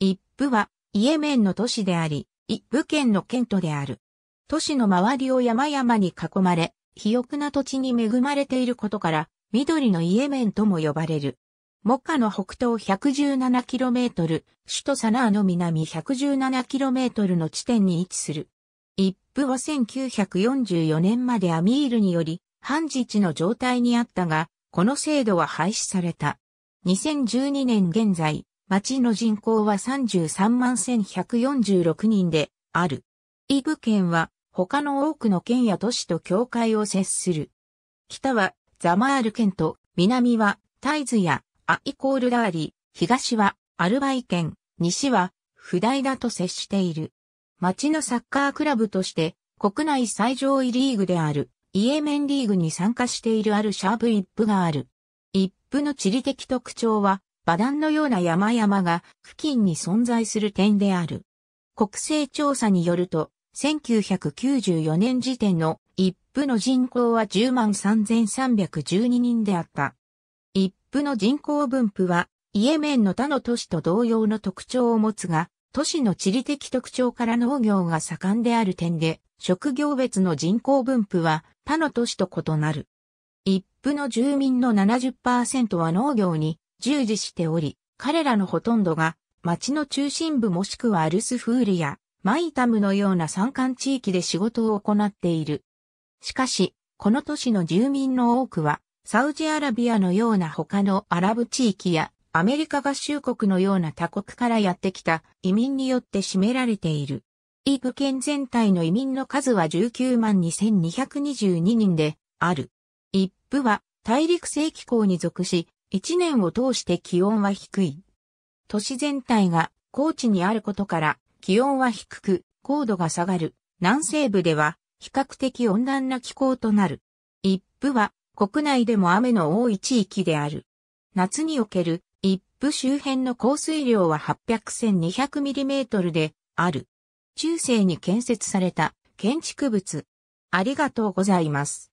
一部は、イエメンの都市であり、一部県の県都である。都市の周りを山々に囲まれ、肥沃な土地に恵まれていることから、緑のイエメンとも呼ばれる。モカの北東 117km、首都サナーの南 117km の地点に位置する。一部は1944年までアミールにより、半日の状態にあったが、この制度は廃止された。2012年現在、町の人口は33万1146人である。イブ県は他の多くの県や都市と境界を接する。北はザマール県と南はタイズやアイコールダーリ、東はアルバイ県、西はフダイダと接している。町のサッカークラブとして国内最上位リーグであるイエメンリーグに参加しているあるシャーブイップがある。イップの地理的特徴は馬ンのような山々が付近に存在する点である。国勢調査によると、1994年時点の一府の人口は10万3312人であった。一府の人口分布は、イエメンの他の都市と同様の特徴を持つが、都市の地理的特徴から農業が盛んである点で、職業別の人口分布は他の都市と異なる。一府の住民の70%は農業に従事しており、彼らのほとんどが町の中心部もしくはアルスフールやマイタムのような山間地域で仕事を行っている。しかし、この都市の住民の多くは、サウジアラビアのような他のアラブ地域やアメリカ合衆国のような他国からやってきた移民によって占められている。イー県全体の移民の数は19万2222人である。ップは大陸性気候に属し、一年を通して気温は低い。都市全体が高地にあることから気温は低く高度が下がる南西部では比較的温暖な気候となる。一部は国内でも雨の多い地域である。夏における一部周辺の降水量は800-1200ミリメートルである。中世に建設された建築物。ありがとうございます。